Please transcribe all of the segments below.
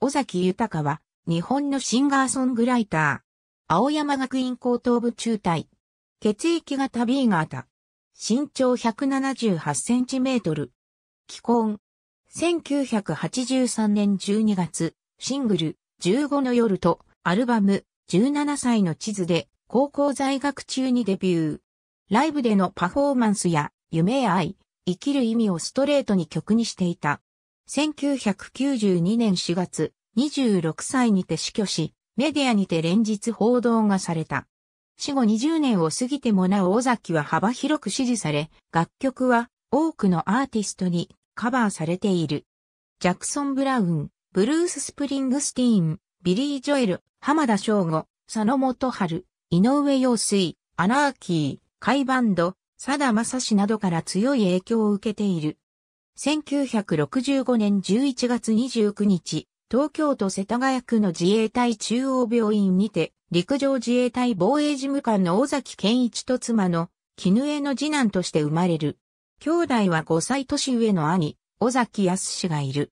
尾崎豊は、日本のシンガーソングライター。青山学院高等部中隊。血液型 B 型。身長178センチメートル。既婚。1983年12月、シングル、15の夜と、アルバム、17歳の地図で、高校在学中にデビュー。ライブでのパフォーマンスや、夢や愛、生きる意味をストレートに曲にしていた。1992年4月、26歳にて死去し、メディアにて連日報道がされた。死後20年を過ぎてもなお尾崎は幅広く支持され、楽曲は多くのアーティストにカバーされている。ジャクソン・ブラウン、ブルース・スプリングスティーン、ビリー・ジョエル、浜田翔吾、佐野元春、井上陽水、アナーキー、カイバンド、佐田正史などから強い影響を受けている。1965年11月29日、東京都世田谷区の自衛隊中央病院にて、陸上自衛隊防衛事務官の尾崎健一と妻の絹江の次男として生まれる。兄弟は5歳年上の兄、尾崎康がいる。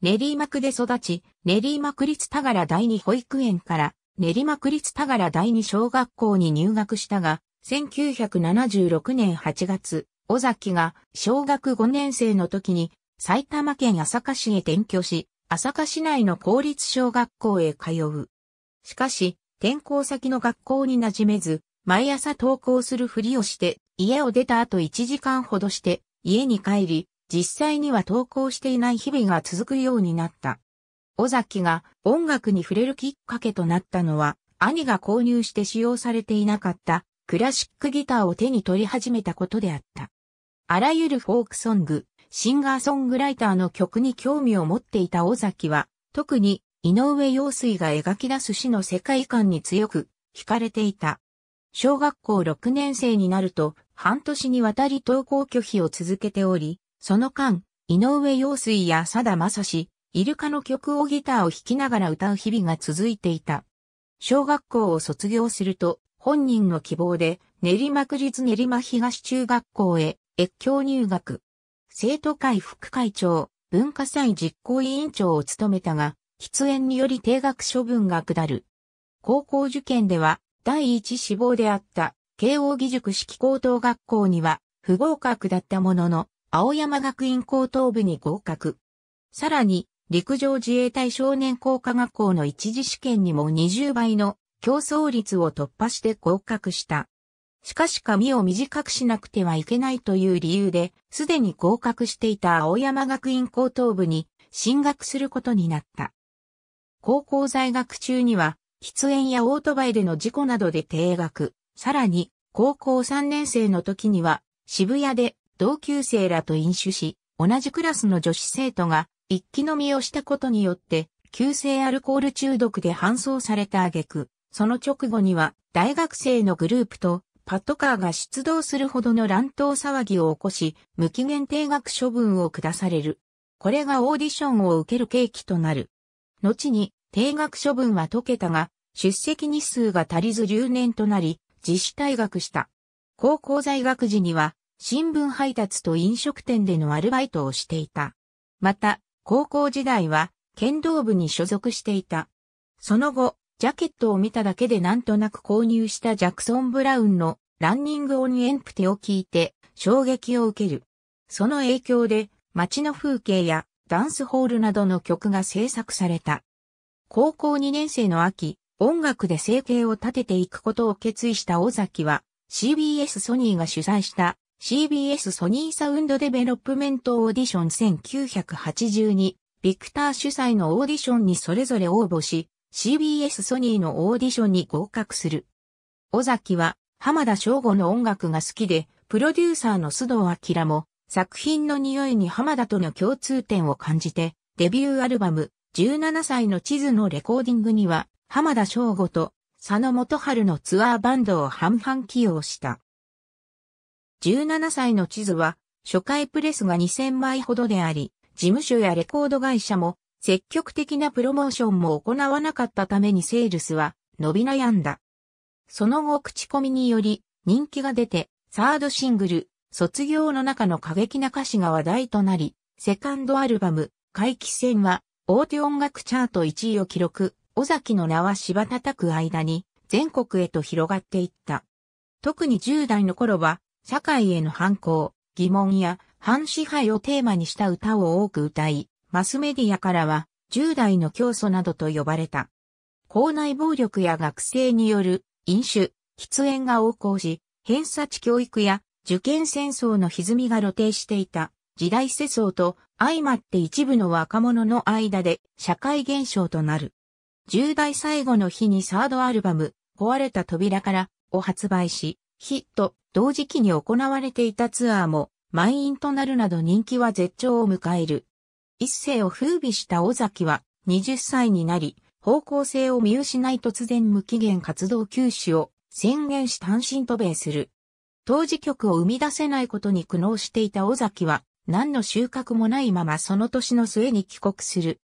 練馬区で育ち、練馬区立田柄第二保育園から練馬区立田柄第二小学校に入学したが、1976年8月、尾崎が小学5年生の時に埼玉県朝霞市へ転居し、朝霞市内の公立小学校へ通う。しかし、転校先の学校に馴染めず、毎朝登校するふりをして、家を出た後1時間ほどして、家に帰り、実際には登校していない日々が続くようになった。尾崎が音楽に触れるきっかけとなったのは、兄が購入して使用されていなかったクラシックギターを手に取り始めたことであった。あらゆるフォークソング、シンガーソングライターの曲に興味を持っていた尾崎は、特に井上陽水が描き出す詩の世界観に強く惹かれていた。小学校6年生になると、半年にわたり登校拒否を続けており、その間、井上陽水や佐田正史、イルカの曲をギターを弾きながら歌う日々が続いていた。小学校を卒業すると、本人の希望で練馬区立練馬東中学校へ越境入学。生徒会副会長、文化祭実行委員長を務めたが、喫煙により定額処分が下る。高校受験では第一志望であった慶応義塾式高等学校には不合格だったものの、青山学院高等部に合格。さらに、陸上自衛隊少年工科学校の一次試験にも20倍の競争率を突破して合格した。しかし髪を短くしなくてはいけないという理由で、すでに合格していた青山学院高等部に進学することになった。高校在学中には、喫煙やオートバイでの事故などで停学。さらに、高校3年生の時には、渋谷で同級生らと飲酒し、同じクラスの女子生徒が一気飲みをしたことによって、急性アルコール中毒で搬送された挙句、その直後には大学生のグループとパトカーが出動するほどの乱闘騒ぎを起こし、無期限定額処分を下される。これがオーディションを受ける契機となる。後に、定額処分は解けたが、出席日数が足りず留年となり、自主退学した。高校在学時には、新聞配達と飲食店でのアルバイトをしていた。また、高校時代は、剣道部に所属していた。その後、ジャケットを見ただけでなんとなく購入したジャクソン・ブラウンのランニング・オン・エンプテを聞いて衝撃を受ける。その影響で街の風景やダンスホールなどの曲が制作された。高校2年生の秋、音楽で生計を立てていくことを決意した尾崎は CBS ソニーが主催した CBS ソニーサウンドデベロップメントオーディション1982ビクター主催のオーディションにそれぞれ応募し、CBS ソニーのオーディションに合格する。尾崎は浜田翔吾の音楽が好きで、プロデューサーの須藤明も作品の匂いに浜田との共通点を感じて、デビューアルバム17歳の地図のレコーディングには浜田翔吾と佐野元春のツアーバンドを半々起用した。17歳の地図は初回プレスが2000枚ほどであり、事務所やレコード会社も積極的なプロモーションも行わなかったためにセールスは伸び悩んだ。その後口コミにより人気が出て、サードシングル、卒業の中の過激な歌詞が話題となり、セカンドアルバム、回帰戦は大手音楽チャート1位を記録、尾崎の名は芝叩く間に全国へと広がっていった。特に10代の頃は、社会への反抗、疑問や反支配をテーマにした歌を多く歌い、マスメディアからは、10代の教祖などと呼ばれた。校内暴力や学生による飲酒、喫煙が横行し、偏差値教育や受験戦争の歪みが露呈していた時代世相と相まって一部の若者の間で社会現象となる。10代最後の日にサードアルバム、壊れた扉からを発売し、ヒット、同時期に行われていたツアーも満員となるなど人気は絶頂を迎える。一世を風靡した尾崎は、20歳になり、方向性を見失い突然無期限活動休止を宣言し単身渡米する。当時曲を生み出せないことに苦悩していた尾崎は、何の収穫もないままその年の末に帰国する。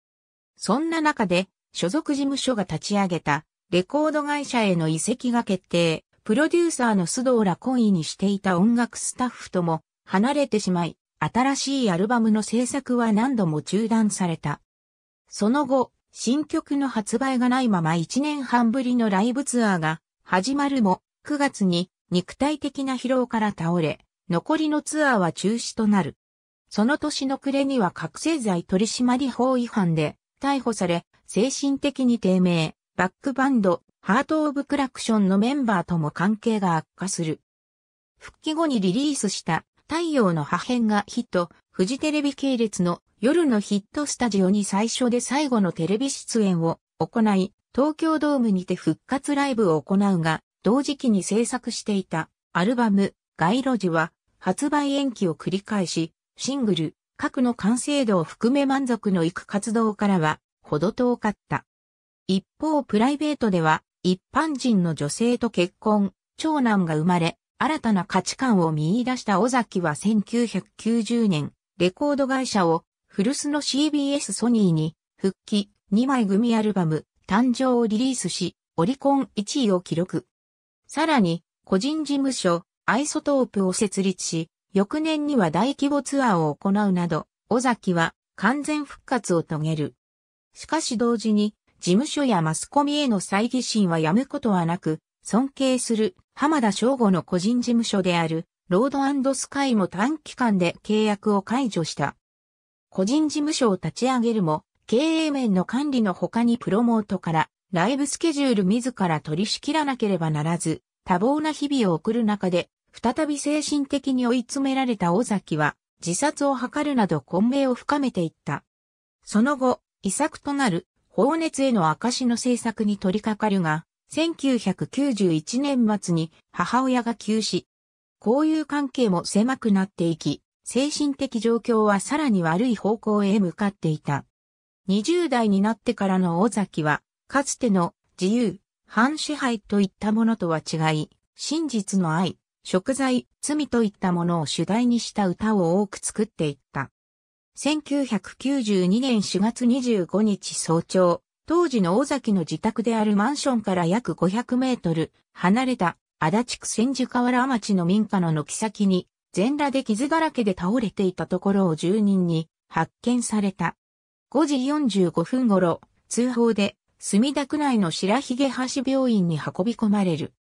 そんな中で、所属事務所が立ち上げた、レコード会社への移籍が決定、プロデューサーの須藤ら懇意にしていた音楽スタッフとも、離れてしまい、新しいアルバムの制作は何度も中断された。その後、新曲の発売がないまま1年半ぶりのライブツアーが始まるも、9月に肉体的な疲労から倒れ、残りのツアーは中止となる。その年の暮れには覚醒剤取締法違反で逮捕され、精神的に低迷、バックバンド、ハート・オブ・クラクションのメンバーとも関係が悪化する。復帰後にリリースした太陽の破片がヒット、フジテレビ系列の夜のヒットスタジオに最初で最後のテレビ出演を行い、東京ドームにて復活ライブを行うが、同時期に制作していたアルバム、街路樹は発売延期を繰り返し、シングル、核の完成度を含め満足のいく活動からは、ほど遠かった。一方、プライベートでは、一般人の女性と結婚、長男が生まれ、新たな価値観を見出した尾崎は1990年、レコード会社を古巣の CBS ソニーに復帰2枚組アルバム誕生をリリースし、オリコン1位を記録。さらに、個人事務所、アイソトープを設立し、翌年には大規模ツアーを行うなど、尾崎は完全復活を遂げる。しかし同時に、事務所やマスコミへの猜疑心はやむことはなく、尊敬する浜田省吾の個人事務所であるロードスカイも短期間で契約を解除した。個人事務所を立ち上げるも、経営面の管理の他にプロモートからライブスケジュール自ら取り仕切らなければならず、多忙な日々を送る中で、再び精神的に追い詰められた尾崎は、自殺を図るなど混迷を深めていった。その後、遺作となる、放熱への証の制作に取り掛かるが、1991年末に母親が急死。交友関係も狭くなっていき、精神的状況はさらに悪い方向へ向かっていた。20代になってからの尾崎は、かつての自由、反支配といったものとは違い、真実の愛、食材、罪といったものを主題にした歌を多く作っていった。1992年4月25日早朝、当時の尾崎の自宅であるマンションから約500メートル離れた足立区千住河原町の民家の軒先に全裸で傷だらけで倒れていたところを住人に発見された。5時45分頃、通報で墨田区内の白髭橋病院に運び込まれる。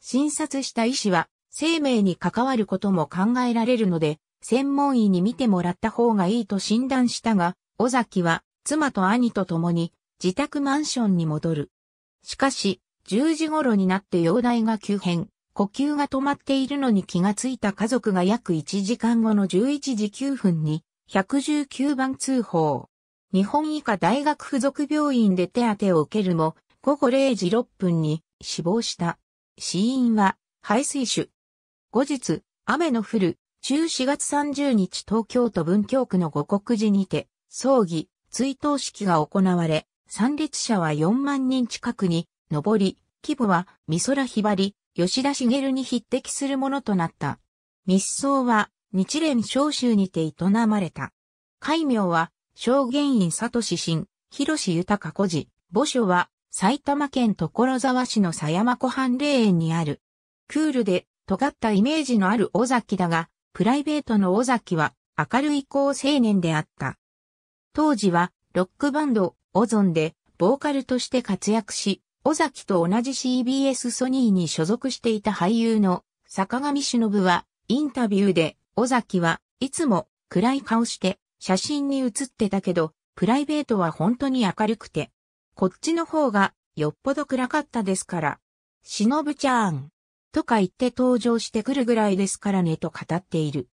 診察した医師は生命に関わることも考えられるので、専門医に診てもらった方がいいと診断したが、尾崎は妻と兄と共に自宅マンションに戻る。しかし、10時頃になって容体が急変、呼吸が止まっているのに気がついた家族が約1時間後の11時9分に、119番通報。日本医科大学附属病院で手当てを受けるも、午後0時6分に死亡した。死因は排水腫。後日、雨の降る、中4月30日東京都文京区の五国寺にて、葬儀、追悼式が行われ、参列者は4万人近くに上り、規模は美空ひばり、吉田茂に匹敵するものとなった。密葬は日蓮召集にて営まれた。戒名は、証言院志新、広豊古寺、墓所は埼玉県所沢市の狭山湖畔霊園にある。クールで尖ったイメージのある尾崎だが、プライベートの尾崎は明るい高青年であった。当時はロックバンド、オゾンで、ボーカルとして活躍し、尾崎と同じ CBS ソニーに所属していた俳優の坂上忍は、インタビューで、尾崎はいつも暗い顔して写真に写ってたけど、プライベートは本当に明るくて、こっちの方がよっぽど暗かったですから、忍ちゃん、とか言って登場してくるぐらいですからねと語っている。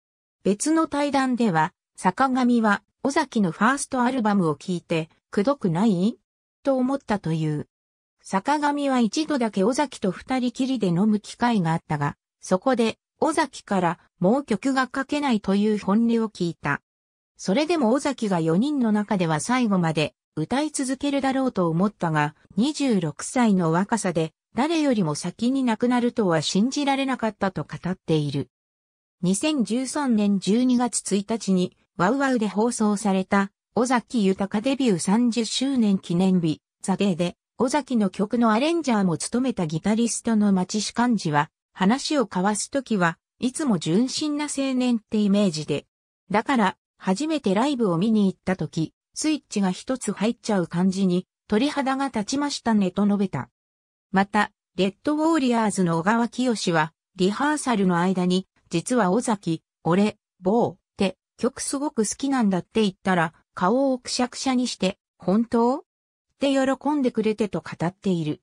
別の対談では、坂上は、尾崎のファーストアルバムを聴いて、くどくないと思ったという。坂上は一度だけ尾崎と二人きりで飲む機会があったが、そこで尾崎からもう曲が書けないという本音を聞いた。それでも尾崎が4人の中では最後まで歌い続けるだろうと思ったが、26歳の若さで誰よりも先に亡くなるとは信じられなかったと語っている。2013年12月1日にワウワウで放送された尾崎豊デビュー30周年記念日、ザ・デーで、尾崎の曲のアレンジャーも務めたギタリストの町志幹事は、話を交わすときは、いつも純真な青年ってイメージで。だから、初めてライブを見に行ったとき、スイッチが一つ入っちゃう感じに、鳥肌が立ちましたねと述べた。また、レッドウォーリアーズの小川清は、リハーサルの間に、実は尾崎、俺、某って曲すごく好きなんだって言ったら、顔をくしゃくしゃにして、本当って喜んでくれてと語っている。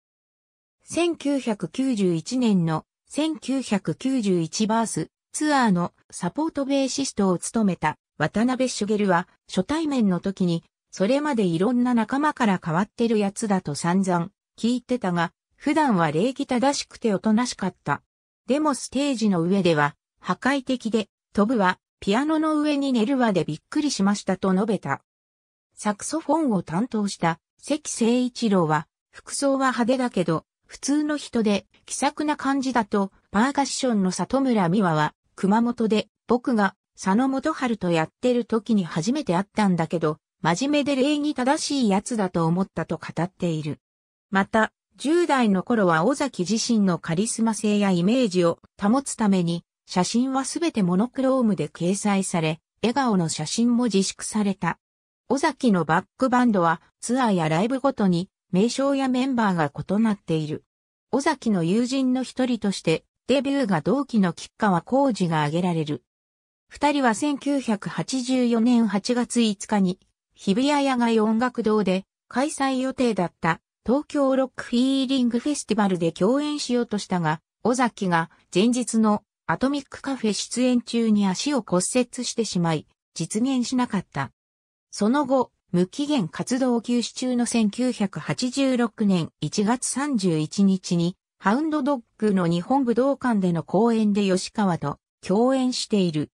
1991年の1991バースツアーのサポートベーシストを務めた渡辺ルは初対面の時にそれまでいろんな仲間から変わってるやつだと散々聞いてたが普段は礼儀正しくておとなしかった。でもステージの上では破壊的で飛ぶわピアノの上に寝るわでびっくりしましたと述べた。サクソフォンを担当した関誠一郎は、服装は派手だけど、普通の人で気さくな感じだと、パーカッションの里村美和は、熊本で僕が佐野元春とやってる時に初めて会ったんだけど、真面目で礼儀正しいやつだと思ったと語っている。また、10代の頃は尾崎自身のカリスマ性やイメージを保つために、写真はすべてモノクロームで掲載され、笑顔の写真も自粛された。尾崎のバックバンドはツアーやライブごとに名称やメンバーが異なっている。尾崎の友人の一人としてデビューが同期の吉川浩二が挙げられる。二人は1984年8月5日に日比谷野外音楽堂で開催予定だった東京ロックフィーリングフェスティバルで共演しようとしたが、尾崎が前日のアトミックカフェ出演中に足を骨折してしまい、実現しなかった。その後、無期限活動休止中の1986年1月31日に、ハウンドドッグの日本武道館での公演で吉川と共演している。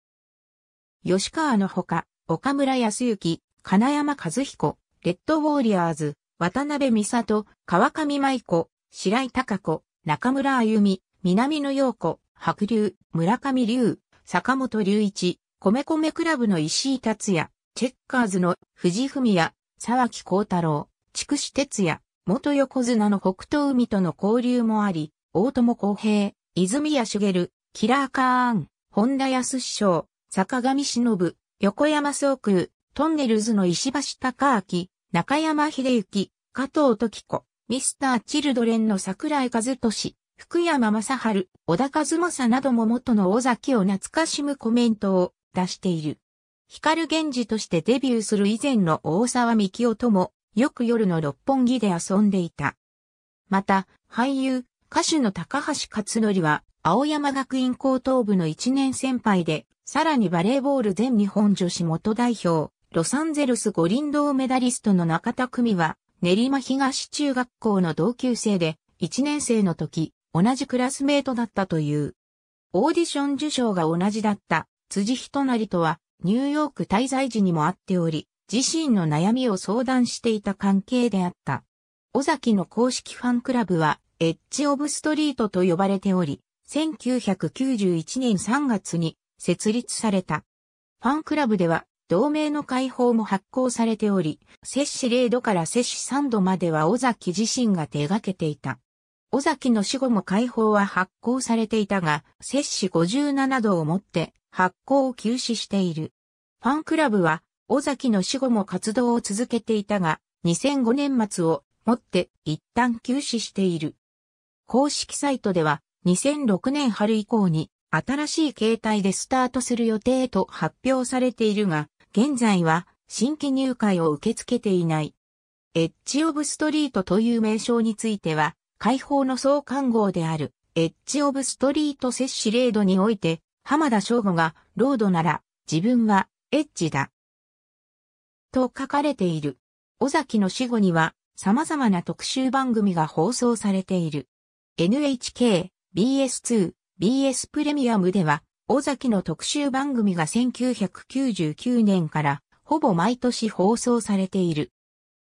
吉川のほか、岡村康之、金山和彦、レッドウォーリアーズ、渡辺美里、川上舞子、白井隆子、中村あゆみ、南野陽子、白龍、村上龍、坂本龍一、米米クラブの石井達也、チェッカーズの藤文也、沢木幸太郎、筑紫哲也、元横綱の北東海との交流もあり、大友康平、泉谷茂、キラーカーン、本田康章、坂上忍、横山総空、トンネルズの石橋隆明、中山秀幸、加藤時子、ミスター・チルドレンの桜井和俊、福山雅治、小田和正なども元の大崎を懐かしむコメントを出している。光源氏としてデビューする以前の大沢美希夫とも、よく夜の六本木で遊んでいた。また、俳優、歌手の高橋克典は、青山学院高等部の一年先輩で、さらにバレーボール全日本女子元代表、ロサンゼルス五輪銅メダリストの中田久美は、練馬東中学校の同級生で、一年生の時、同じクラスメートだったという。オーディション受賞が同じだった辻人成とはニューヨーク滞在時にも会っており、自身の悩みを相談していた関係であった。尾崎の公式ファンクラブはエッジ・オブ・ストリートと呼ばれており、1991年3月に設立された。ファンクラブでは同盟の解放も発行されており、摂氏0度から摂氏3度までは尾崎自身が手掛けていた。尾崎の死後も解放は発行されていたが、摂氏57度をもって発行を休止している。ファンクラブは、尾崎の死後も活動を続けていたが、2005年末をもって一旦休止している。公式サイトでは、2006年春以降に新しい形態でスタートする予定と発表されているが、現在は新規入会を受け付けていない。エッジオブストリートという名称については、解放の相関号である、エッジオブストリートセッシ・レードにおいて、浜田省吾が、ロードなら、自分は、エッジだ。と書かれている。尾崎の死後には、様々な特集番組が放送されている。NHK、BS2、BS プレミアムでは、尾崎の特集番組が1999年から、ほぼ毎年放送されている。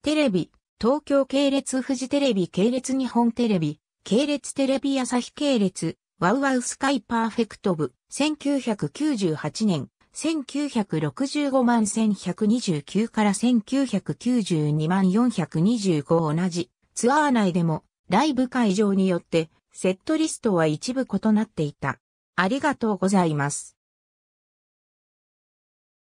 テレビ、東京系列フジテレビ系列日本テレビ、系列テレビ朝日系列、ワウワウスカイパーフェクト部、1998年、1965万1129から1992万425同じ、ツアー内でも、ライブ会場によって、セットリストは一部異なっていた。ありがとうございます。